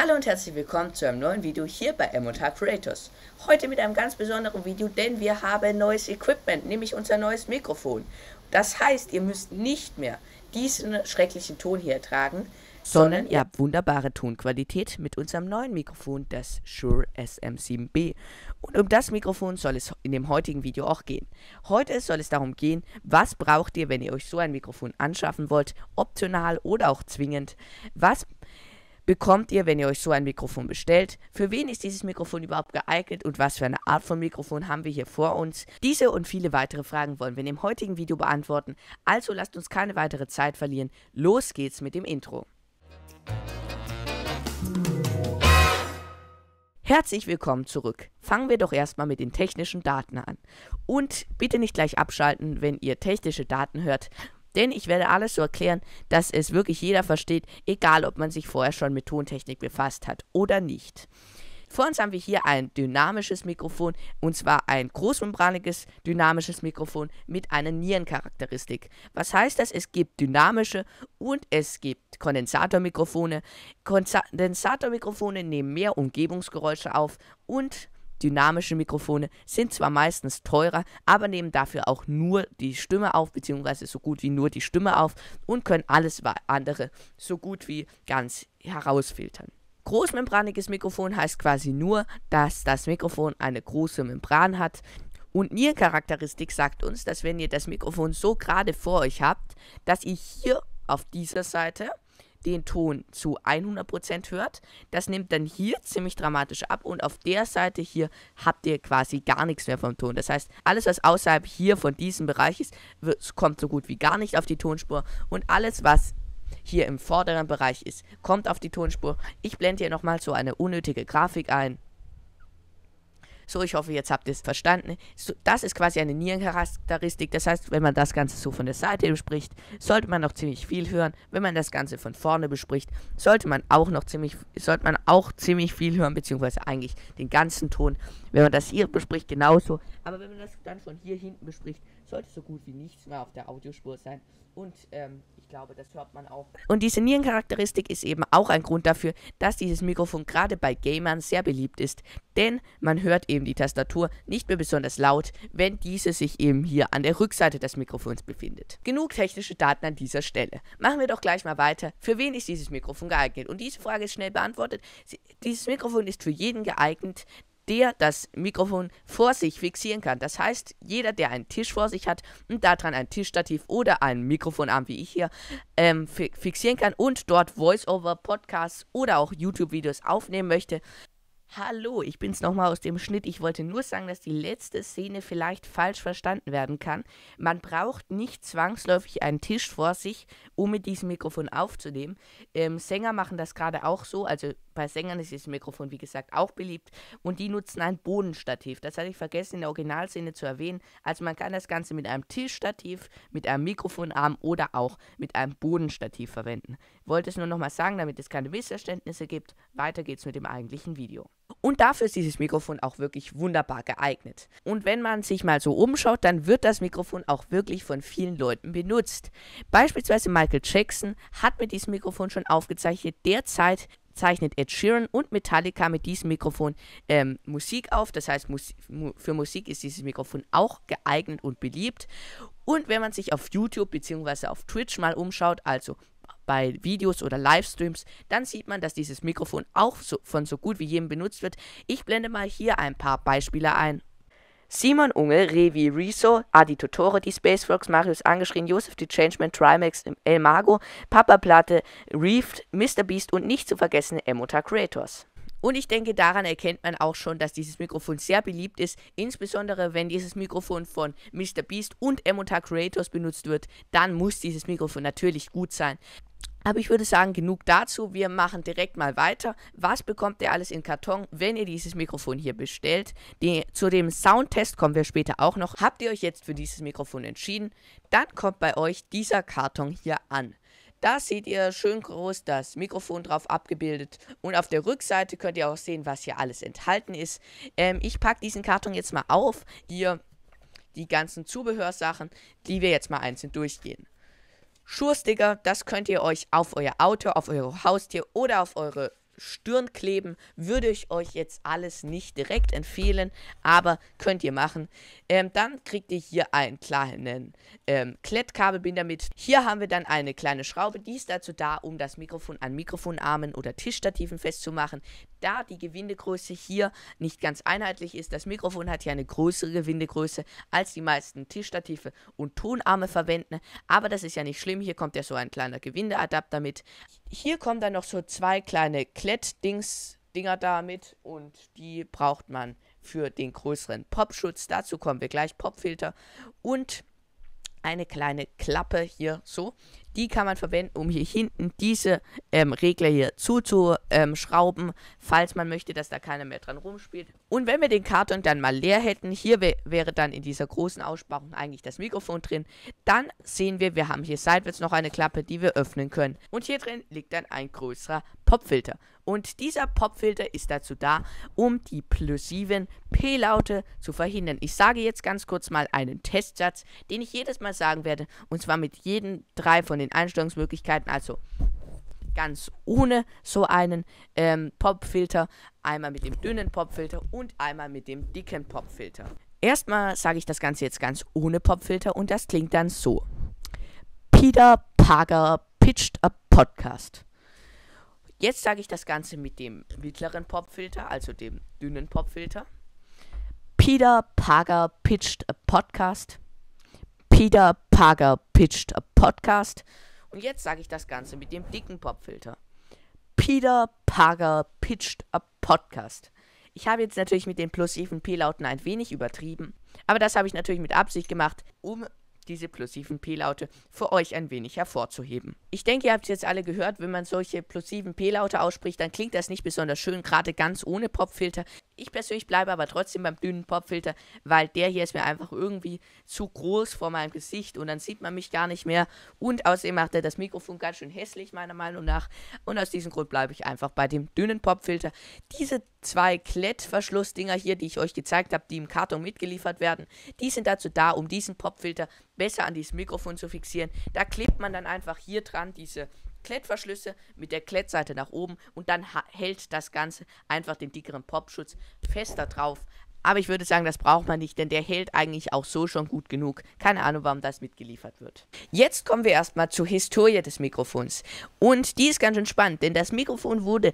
Hallo und herzlich willkommen zu einem neuen Video hier bei MH Creators. Heute mit einem ganz besonderen Video, denn wir haben neues Equipment, nämlich unser neues Mikrofon. Das heißt, ihr müsst nicht mehr diesen schrecklichen Ton hier ertragen, sondern ihr habt wunderbare Tonqualität mit unserem neuen Mikrofon, das Shure SM7B. Und um das Mikrofon soll es in dem heutigen Video auch gehen. Heute soll es darum gehen, was braucht ihr, wenn ihr euch so ein Mikrofon anschaffen wollt, optional oder auch zwingend, was bekommt ihr, wenn ihr euch so ein Mikrofon bestellt. Für wen ist dieses Mikrofon überhaupt geeignet und was für eine Art von Mikrofon haben wir hier vor uns? Diese und viele weitere Fragen wollen wir in dem heutigen Video beantworten, also lasst uns keine weitere Zeit verlieren. Los geht's mit dem Intro. Herzlich willkommen zurück. Fangen wir doch erstmal mit den technischen Daten an. Und bitte nicht gleich abschalten, wenn ihr technische Daten hört denn ich werde alles so erklären, dass es wirklich jeder versteht, egal ob man sich vorher schon mit Tontechnik befasst hat oder nicht. Vor uns haben wir hier ein dynamisches Mikrofon und zwar ein großmembraniges dynamisches Mikrofon mit einer Nierencharakteristik. Was heißt das? Es gibt dynamische und es gibt Kondensatormikrofone. Kondensatormikrofone nehmen mehr Umgebungsgeräusche auf und Dynamische Mikrofone sind zwar meistens teurer, aber nehmen dafür auch nur die Stimme auf, beziehungsweise so gut wie nur die Stimme auf und können alles andere so gut wie ganz herausfiltern. Großmembraniges Mikrofon heißt quasi nur, dass das Mikrofon eine große Membran hat. Und Nierencharakteristik sagt uns, dass wenn ihr das Mikrofon so gerade vor euch habt, dass ihr hier auf dieser Seite den Ton zu 100% hört. Das nimmt dann hier ziemlich dramatisch ab und auf der Seite hier habt ihr quasi gar nichts mehr vom Ton. Das heißt, alles, was außerhalb hier von diesem Bereich ist, wird, kommt so gut wie gar nicht auf die Tonspur und alles, was hier im vorderen Bereich ist, kommt auf die Tonspur. Ich blende hier nochmal so eine unnötige Grafik ein. So, ich hoffe, jetzt habt ihr es verstanden. So, das ist quasi eine Nierencharakteristik. Das heißt, wenn man das Ganze so von der Seite bespricht, sollte man noch ziemlich viel hören. Wenn man das Ganze von vorne bespricht, sollte man auch noch ziemlich, sollte man auch ziemlich viel hören, beziehungsweise eigentlich den ganzen Ton. Wenn man das hier bespricht, genauso. Aber wenn man das dann von hier hinten bespricht, sollte so gut wie nichts mehr auf der Audiospur sein. Und, ähm, ich glaube, das hört man auch. Und diese Nierencharakteristik ist eben auch ein Grund dafür, dass dieses Mikrofon gerade bei Gamern sehr beliebt ist. Denn man hört eben die Tastatur nicht mehr besonders laut, wenn diese sich eben hier an der Rückseite des Mikrofons befindet. Genug technische Daten an dieser Stelle. Machen wir doch gleich mal weiter. Für wen ist dieses Mikrofon geeignet? Und diese Frage ist schnell beantwortet. dieses Mikrofon ist für jeden geeignet, der das Mikrofon vor sich fixieren kann. Das heißt, jeder, der einen Tisch vor sich hat und daran ein Tischstativ oder ein Mikrofonarm, wie ich hier, ähm, fi fixieren kann und dort Voice-Over, Podcasts oder auch YouTube-Videos aufnehmen möchte, Hallo, ich bin's nochmal aus dem Schnitt. Ich wollte nur sagen, dass die letzte Szene vielleicht falsch verstanden werden kann. Man braucht nicht zwangsläufig einen Tisch vor sich, um mit diesem Mikrofon aufzunehmen. Ähm, Sänger machen das gerade auch so, also bei Sängern ist dieses Mikrofon, wie gesagt, auch beliebt. Und die nutzen ein Bodenstativ. Das hatte ich vergessen in der Originalszene zu erwähnen. Also man kann das Ganze mit einem Tischstativ, mit einem Mikrofonarm oder auch mit einem Bodenstativ verwenden. Ich wollte es nur nochmal sagen, damit es keine Missverständnisse gibt. Weiter geht's mit dem eigentlichen Video. Und dafür ist dieses Mikrofon auch wirklich wunderbar geeignet. Und wenn man sich mal so umschaut, dann wird das Mikrofon auch wirklich von vielen Leuten benutzt. Beispielsweise Michael Jackson hat mit diesem Mikrofon schon aufgezeichnet, derzeit zeichnet Ed Sheeran und Metallica mit diesem Mikrofon ähm, Musik auf. Das heißt, Mus mu für Musik ist dieses Mikrofon auch geeignet und beliebt. Und wenn man sich auf YouTube bzw. auf Twitch mal umschaut, also bei Videos oder Livestreams, dann sieht man, dass dieses Mikrofon auch so, von so gut wie jedem benutzt wird. Ich blende mal hier ein paar Beispiele ein Simon Unge, Revi Riso, Adi Totoro, die Spaceworks, Marius Angeschrien, Josef the Changeman, Trimax, El Mago, Papa Platte, Reefed, Mr. Beast und nicht zu vergessen Emota Creators. Und ich denke, daran erkennt man auch schon, dass dieses Mikrofon sehr beliebt ist. Insbesondere wenn dieses Mikrofon von Mr. Beast und Emota Creators benutzt wird, dann muss dieses Mikrofon natürlich gut sein. Aber ich würde sagen, genug dazu. Wir machen direkt mal weiter. Was bekommt ihr alles in Karton, wenn ihr dieses Mikrofon hier bestellt? Die, zu dem Soundtest kommen wir später auch noch. Habt ihr euch jetzt für dieses Mikrofon entschieden? Dann kommt bei euch dieser Karton hier an. Da seht ihr schön groß das Mikrofon drauf abgebildet und auf der Rückseite könnt ihr auch sehen, was hier alles enthalten ist. Ähm, ich packe diesen Karton jetzt mal auf. Hier die ganzen Zubehörsachen, die wir jetzt mal einzeln durchgehen. Schursticker, das könnt ihr euch auf euer Auto, auf euer Haustier oder auf eure Stirn kleben. Würde ich euch jetzt alles nicht direkt empfehlen, aber könnt ihr machen. Ähm, dann kriegt ihr hier einen kleinen ähm, Klettkabelbinder mit. Hier haben wir dann eine kleine Schraube. Die ist dazu da, um das Mikrofon an Mikrofonarmen oder Tischstativen festzumachen. Da die Gewindegröße hier nicht ganz einheitlich ist, das Mikrofon hat hier eine größere Gewindegröße als die meisten Tischstative und Tonarme verwenden. Aber das ist ja nicht schlimm. Hier kommt ja so ein kleiner Gewindeadapter mit. Hier kommen dann noch so zwei kleine Klett-Dings-Dinger damit und die braucht man für den größeren Popschutz. Dazu kommen wir gleich. Popfilter und eine kleine Klappe hier so. Die kann man verwenden, um hier hinten diese ähm, Regler hier zuzuschrauben, ähm, falls man möchte, dass da keiner mehr dran rumspielt. Und wenn wir den Karton dann mal leer hätten, hier wäre dann in dieser großen Aussparung eigentlich das Mikrofon drin, dann sehen wir, wir haben hier seitwärts noch eine Klappe, die wir öffnen können. Und hier drin liegt dann ein größerer Popfilter. Und dieser Popfilter ist dazu da, um die plosiven P-Laute zu verhindern. Ich sage jetzt ganz kurz mal einen Testsatz, den ich jedes Mal sagen werde, und zwar mit jeden drei von den Einstellungsmöglichkeiten, also ganz ohne so einen ähm, Popfilter, einmal mit dem dünnen Popfilter und einmal mit dem dicken Popfilter. Erstmal sage ich das Ganze jetzt ganz ohne Popfilter und das klingt dann so. Peter Parker pitched a podcast. Jetzt sage ich das Ganze mit dem mittleren Popfilter, also dem dünnen Popfilter. Peter Parker pitched a podcast. Peter Parker pitched a podcast. Und jetzt sage ich das Ganze mit dem dicken Popfilter. Peter Parker pitched a podcast. Ich habe jetzt natürlich mit den plosiven P-Lauten ein wenig übertrieben, aber das habe ich natürlich mit Absicht gemacht, um diese plosiven P-Laute für euch ein wenig hervorzuheben. Ich denke, ihr habt es jetzt alle gehört, wenn man solche plosiven P-Laute ausspricht, dann klingt das nicht besonders schön, gerade ganz ohne Popfilter. Ich persönlich bleibe aber trotzdem beim dünnen Popfilter, weil der hier ist mir einfach irgendwie zu groß vor meinem Gesicht und dann sieht man mich gar nicht mehr. Und außerdem macht er das Mikrofon ganz schön hässlich, meiner Meinung nach. Und aus diesem Grund bleibe ich einfach bei dem dünnen Popfilter. Diese zwei Klettverschlussdinger hier, die ich euch gezeigt habe, die im Karton mitgeliefert werden, die sind dazu da, um diesen Popfilter besser an dieses Mikrofon zu fixieren. Da klebt man dann einfach hier dran diese Klettverschlüsse mit der Klettseite nach oben und dann hält das Ganze einfach den dickeren Popschutz fester drauf. Aber ich würde sagen, das braucht man nicht, denn der hält eigentlich auch so schon gut genug. Keine Ahnung, warum das mitgeliefert wird. Jetzt kommen wir erstmal zur Historie des Mikrofons. Und die ist ganz schön spannend, denn das Mikrofon wurde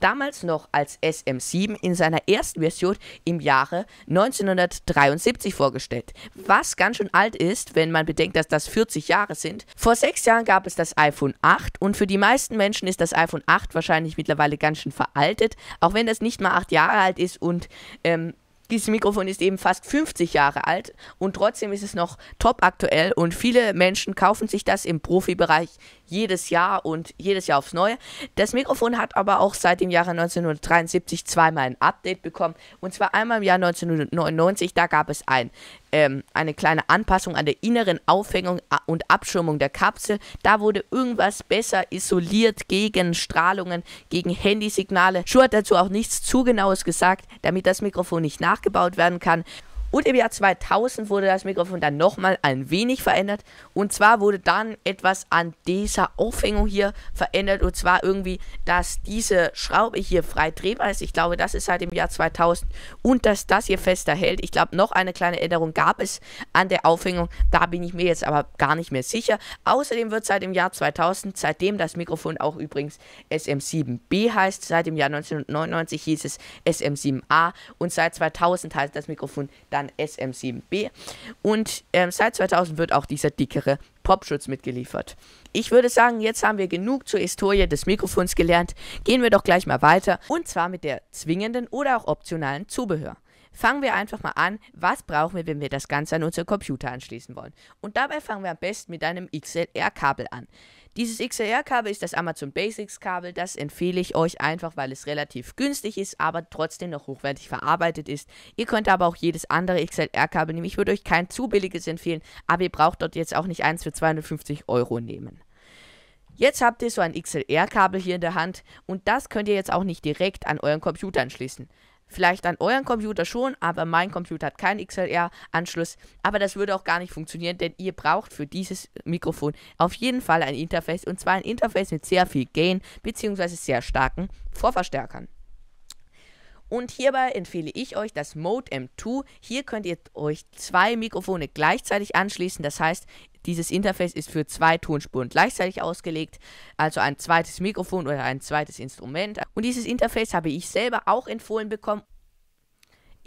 damals noch als SM7 in seiner ersten Version im Jahre 1973 vorgestellt, was ganz schön alt ist, wenn man bedenkt, dass das 40 Jahre sind. Vor sechs Jahren gab es das iPhone 8 und für die meisten Menschen ist das iPhone 8 wahrscheinlich mittlerweile ganz schön veraltet, auch wenn das nicht mal acht Jahre alt ist und ähm, dieses Mikrofon ist eben fast 50 Jahre alt und trotzdem ist es noch top aktuell und viele Menschen kaufen sich das im Profibereich jedes Jahr und jedes Jahr aufs Neue. Das Mikrofon hat aber auch seit dem Jahre 1973 zweimal ein Update bekommen. Und zwar einmal im Jahr 1999, da gab es ein, ähm, eine kleine Anpassung an der inneren Aufhängung und Abschirmung der Kapsel. Da wurde irgendwas besser isoliert gegen Strahlungen, gegen Handysignale. Schuh hat dazu auch nichts zu genaues gesagt, damit das Mikrofon nicht nachgebaut werden kann. Und im Jahr 2000 wurde das Mikrofon dann nochmal ein wenig verändert. Und zwar wurde dann etwas an dieser Aufhängung hier verändert. Und zwar irgendwie, dass diese Schraube hier frei drehbar ist. Ich glaube, das ist seit halt dem Jahr 2000. Und dass das hier fester hält. Ich glaube, noch eine kleine Änderung gab es an der Aufhängung. Da bin ich mir jetzt aber gar nicht mehr sicher. Außerdem wird seit dem Jahr 2000, seitdem das Mikrofon auch übrigens SM7B heißt, seit dem Jahr 1999 hieß es SM7A. Und seit 2000 heißt das Mikrofon dann dann SM7B. Und ähm, seit 2000 wird auch dieser dickere Popschutz mitgeliefert. Ich würde sagen, jetzt haben wir genug zur Historie des Mikrofons gelernt. Gehen wir doch gleich mal weiter und zwar mit der zwingenden oder auch optionalen Zubehör. Fangen wir einfach mal an, was brauchen wir, wenn wir das Ganze an unseren Computer anschließen wollen. Und dabei fangen wir am besten mit einem XLR-Kabel an. Dieses XLR-Kabel ist das Amazon Basics-Kabel. Das empfehle ich euch einfach, weil es relativ günstig ist, aber trotzdem noch hochwertig verarbeitet ist. Ihr könnt aber auch jedes andere XLR-Kabel nehmen. Ich würde euch kein zu billiges empfehlen, aber ihr braucht dort jetzt auch nicht eins für 250 Euro nehmen. Jetzt habt ihr so ein XLR-Kabel hier in der Hand und das könnt ihr jetzt auch nicht direkt an euren Computer anschließen. Vielleicht an euren Computer schon, aber mein Computer hat keinen XLR-Anschluss. Aber das würde auch gar nicht funktionieren, denn ihr braucht für dieses Mikrofon auf jeden Fall ein Interface. Und zwar ein Interface mit sehr viel Gain bzw. sehr starken Vorverstärkern. Und hierbei empfehle ich euch das Mode M2. Hier könnt ihr euch zwei Mikrofone gleichzeitig anschließen. Das heißt, dieses Interface ist für zwei Tonspuren gleichzeitig ausgelegt, also ein zweites Mikrofon oder ein zweites Instrument. Und dieses Interface habe ich selber auch empfohlen bekommen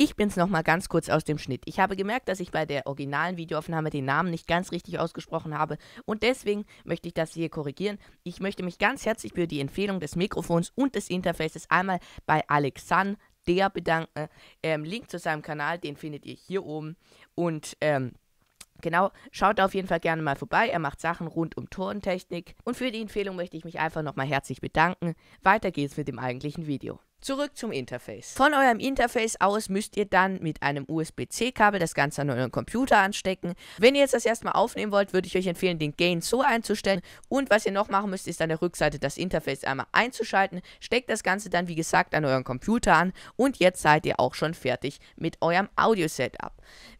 ich bin es nochmal ganz kurz aus dem Schnitt. Ich habe gemerkt, dass ich bei der originalen Videoaufnahme den Namen nicht ganz richtig ausgesprochen habe und deswegen möchte ich das hier korrigieren. Ich möchte mich ganz herzlich für die Empfehlung des Mikrofons und des Interfaces einmal bei Alexan Dea bedanken. Ähm, Link zu seinem Kanal, den findet ihr hier oben. Und ähm, Genau, schaut auf jeden Fall gerne mal vorbei. Er macht Sachen rund um Turntechnik. Und für die Empfehlung möchte ich mich einfach nochmal herzlich bedanken. Weiter geht's mit dem eigentlichen Video. Zurück zum Interface. Von eurem Interface aus müsst ihr dann mit einem USB-C-Kabel das Ganze an euren Computer anstecken. Wenn ihr jetzt das erstmal aufnehmen wollt, würde ich euch empfehlen, den Gain so einzustellen. Und was ihr noch machen müsst, ist an der Rückseite das Interface einmal einzuschalten. Steckt das Ganze dann, wie gesagt, an euren Computer an. Und jetzt seid ihr auch schon fertig mit eurem Audio-Setup.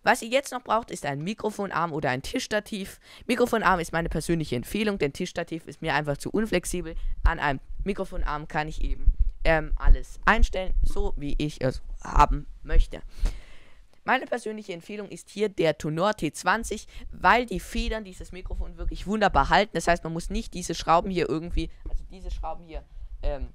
Was ihr jetzt noch braucht, ist ein Mikrofonarm oder ein Tischstativ. Mikrofonarm ist meine persönliche Empfehlung, denn Tischstativ ist mir einfach zu unflexibel. An einem Mikrofonarm kann ich eben ähm, alles einstellen, so wie ich es haben möchte. Meine persönliche Empfehlung ist hier der Tonor T20, weil die Federn dieses Mikrofon wirklich wunderbar halten. Das heißt, man muss nicht diese Schrauben hier irgendwie, also diese Schrauben hier, ähm,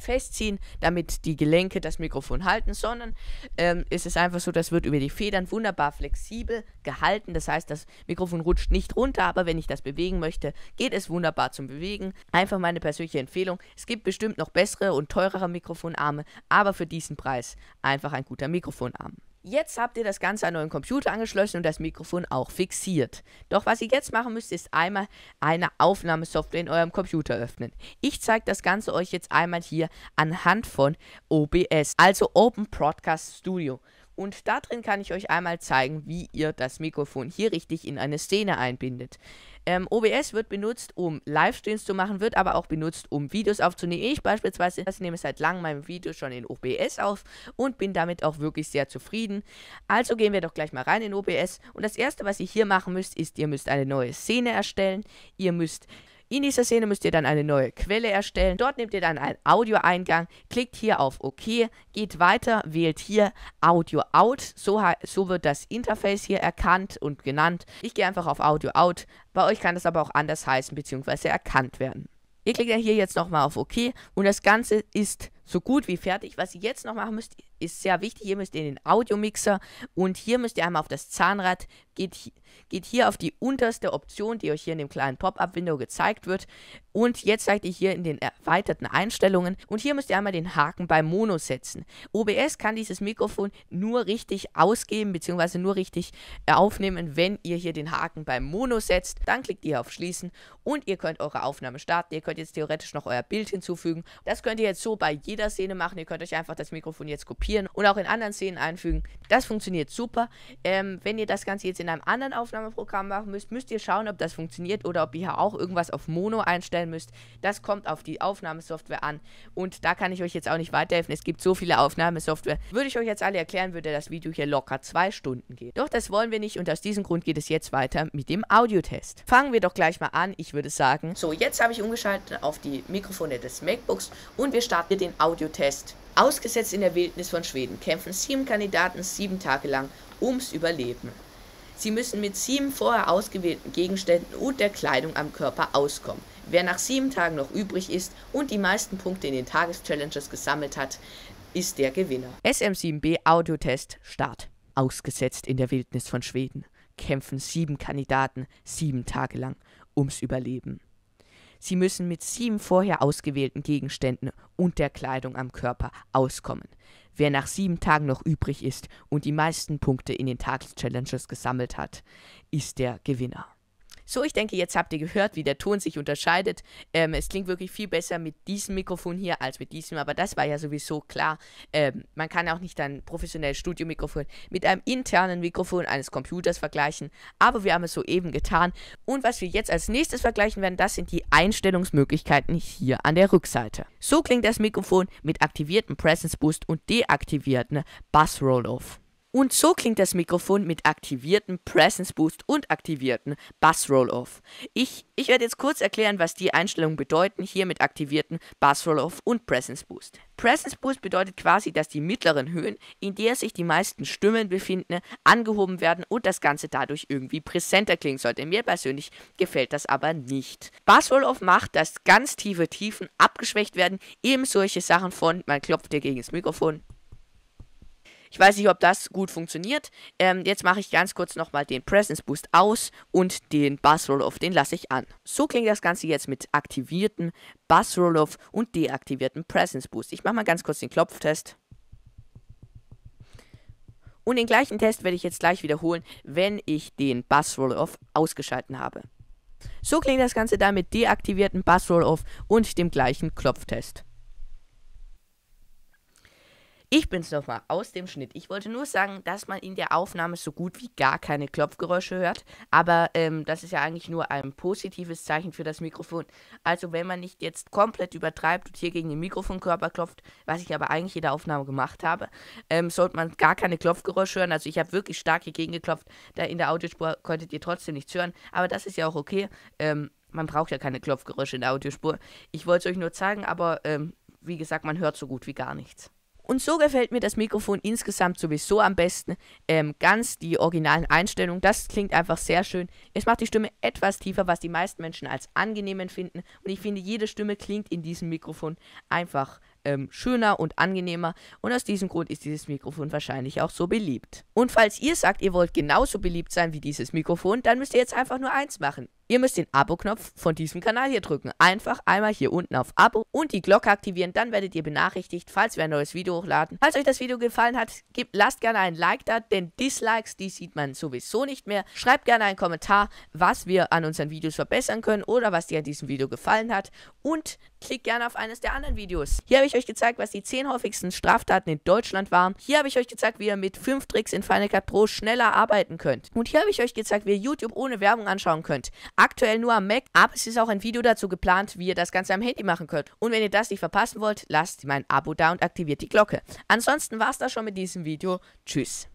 festziehen, damit die Gelenke das Mikrofon halten, sondern ähm, ist es einfach so, das wird über die Federn wunderbar flexibel gehalten. Das heißt, das Mikrofon rutscht nicht runter, aber wenn ich das bewegen möchte, geht es wunderbar zum Bewegen. Einfach meine persönliche Empfehlung. Es gibt bestimmt noch bessere und teurere Mikrofonarme, aber für diesen Preis einfach ein guter Mikrofonarm. Jetzt habt ihr das Ganze an euren Computer angeschlossen und das Mikrofon auch fixiert. Doch was ihr jetzt machen müsst, ist einmal eine Aufnahmesoftware in eurem Computer öffnen. Ich zeige das Ganze euch jetzt einmal hier anhand von OBS, also Open Broadcast Studio. Und da drin kann ich euch einmal zeigen, wie ihr das Mikrofon hier richtig in eine Szene einbindet. Ähm, OBS wird benutzt, um Livestreams zu machen, wird aber auch benutzt, um Videos aufzunehmen. Ich beispielsweise nehme seit langem mein Video schon in OBS auf und bin damit auch wirklich sehr zufrieden. Also gehen wir doch gleich mal rein in OBS. Und das erste, was ihr hier machen müsst, ist, ihr müsst eine neue Szene erstellen. Ihr müsst in dieser Szene müsst ihr dann eine neue Quelle erstellen. Dort nehmt ihr dann einen Audioeingang, klickt hier auf OK, geht weiter, wählt hier Audio Out. So, so wird das Interface hier erkannt und genannt. Ich gehe einfach auf Audio Out. Bei euch kann das aber auch anders heißen bzw. erkannt werden. Ihr klickt ja hier jetzt nochmal auf OK und das Ganze ist so gut wie fertig. Was ihr jetzt noch machen müsst, ist sehr wichtig. Ihr müsst in den Audiomixer und hier müsst ihr einmal auf das Zahnrad, geht, geht hier auf die unterste Option, die euch hier in dem kleinen Pop-Up-Window gezeigt wird. Und jetzt seid ihr hier in den erweiterten Einstellungen und hier müsst ihr einmal den Haken bei Mono setzen. OBS kann dieses Mikrofon nur richtig ausgeben bzw. nur richtig äh, aufnehmen, wenn ihr hier den Haken bei Mono setzt. Dann klickt ihr auf Schließen und ihr könnt eure Aufnahme starten. Ihr könnt jetzt theoretisch noch euer Bild hinzufügen. Das könnt ihr jetzt so bei jedem jeder Szene machen. Ihr könnt euch einfach das Mikrofon jetzt kopieren und auch in anderen Szenen einfügen. Das funktioniert super. Ähm, wenn ihr das Ganze jetzt in einem anderen Aufnahmeprogramm machen müsst, müsst ihr schauen, ob das funktioniert oder ob ihr hier auch irgendwas auf Mono einstellen müsst. Das kommt auf die Aufnahmesoftware an. Und da kann ich euch jetzt auch nicht weiterhelfen. Es gibt so viele Aufnahmesoftware. Würde ich euch jetzt alle erklären, würde das Video hier locker zwei Stunden gehen. Doch das wollen wir nicht und aus diesem Grund geht es jetzt weiter mit dem Audiotest. Fangen wir doch gleich mal an. Ich würde sagen. So, jetzt habe ich umgeschaltet auf die Mikrofone des MacBooks und wir starten den Audio. Audiotest. Ausgesetzt in der Wildnis von Schweden kämpfen sieben Kandidaten sieben Tage lang ums Überleben. Sie müssen mit sieben vorher ausgewählten Gegenständen und der Kleidung am Körper auskommen. Wer nach sieben Tagen noch übrig ist und die meisten Punkte in den Tageschallenges gesammelt hat, ist der Gewinner. SM7B Audiotest Start. Ausgesetzt in der Wildnis von Schweden kämpfen sieben Kandidaten sieben Tage lang ums Überleben. Sie müssen mit sieben vorher ausgewählten Gegenständen und der Kleidung am Körper auskommen. Wer nach sieben Tagen noch übrig ist und die meisten Punkte in den Tageschallenges gesammelt hat, ist der Gewinner. So, ich denke, jetzt habt ihr gehört, wie der Ton sich unterscheidet. Ähm, es klingt wirklich viel besser mit diesem Mikrofon hier als mit diesem, aber das war ja sowieso klar. Ähm, man kann auch nicht ein professionelles Studiomikrofon mit einem internen Mikrofon eines Computers vergleichen, aber wir haben es soeben getan. Und was wir jetzt als nächstes vergleichen werden, das sind die Einstellungsmöglichkeiten hier an der Rückseite. So klingt das Mikrofon mit aktiviertem Presence Boost und deaktiviertem Bass Roll-Off. Und so klingt das Mikrofon mit aktiviertem Presence Boost und aktivierten Bass Roll-Off. Ich, ich werde jetzt kurz erklären, was die Einstellungen bedeuten, hier mit aktivierten Bass Roll-Off und Presence Boost. Presence Boost bedeutet quasi, dass die mittleren Höhen, in der sich die meisten Stimmen befinden, angehoben werden und das Ganze dadurch irgendwie präsenter klingen sollte. Mir persönlich gefällt das aber nicht. Bass Roll-Off macht, dass ganz tiefe Tiefen abgeschwächt werden, eben solche Sachen von man klopft dir gegen das Mikrofon, ich weiß nicht, ob das gut funktioniert. Ähm, jetzt mache ich ganz kurz nochmal den Presence Boost aus und den Bass Roll-Off, den lasse ich an. So klingt das Ganze jetzt mit aktiviertem Bass Roll-Off und deaktiviertem Presence Boost. Ich mache mal ganz kurz den Klopftest. Und den gleichen Test werde ich jetzt gleich wiederholen, wenn ich den Bass Roll-Off ausgeschalten habe. So klingt das Ganze dann mit deaktiviertem Bass Roll-Off und dem gleichen Klopftest. Ich bin's nochmal aus dem Schnitt. Ich wollte nur sagen, dass man in der Aufnahme so gut wie gar keine Klopfgeräusche hört. Aber ähm, das ist ja eigentlich nur ein positives Zeichen für das Mikrofon. Also wenn man nicht jetzt komplett übertreibt und hier gegen den Mikrofonkörper klopft, was ich aber eigentlich in der Aufnahme gemacht habe, ähm, sollte man gar keine Klopfgeräusche hören. Also ich habe wirklich stark hier gegen geklopft. Da in der Audiospur konntet ihr trotzdem nichts hören. Aber das ist ja auch okay. Ähm, man braucht ja keine Klopfgeräusche in der Audiospur. Ich wollte es euch nur zeigen, aber ähm, wie gesagt, man hört so gut wie gar nichts. Und so gefällt mir das Mikrofon insgesamt sowieso am besten. Ähm, ganz die originalen Einstellungen, das klingt einfach sehr schön. Es macht die Stimme etwas tiefer, was die meisten Menschen als angenehm empfinden. Und ich finde, jede Stimme klingt in diesem Mikrofon einfach ähm, schöner und angenehmer. Und aus diesem Grund ist dieses Mikrofon wahrscheinlich auch so beliebt. Und falls ihr sagt, ihr wollt genauso beliebt sein wie dieses Mikrofon, dann müsst ihr jetzt einfach nur eins machen. Ihr müsst den Abo-Knopf von diesem Kanal hier drücken. Einfach einmal hier unten auf Abo und die Glocke aktivieren, dann werdet ihr benachrichtigt, falls wir ein neues Video hochladen. Falls euch das Video gefallen hat, gebt, lasst gerne einen Like da, denn Dislikes, die sieht man sowieso nicht mehr. Schreibt gerne einen Kommentar, was wir an unseren Videos verbessern können oder was dir an diesem Video gefallen hat und klickt gerne auf eines der anderen Videos. Hier habe ich euch gezeigt, was die 10 häufigsten Straftaten in Deutschland waren. Hier habe ich euch gezeigt, wie ihr mit 5 Tricks in Final Cut Pro schneller arbeiten könnt. Und hier habe ich euch gezeigt, wie ihr YouTube ohne Werbung anschauen könnt aktuell nur am Mac, aber es ist auch ein Video dazu geplant, wie ihr das Ganze am Handy machen könnt. Und wenn ihr das nicht verpassen wollt, lasst mein Abo da und aktiviert die Glocke. Ansonsten war es das schon mit diesem Video. Tschüss.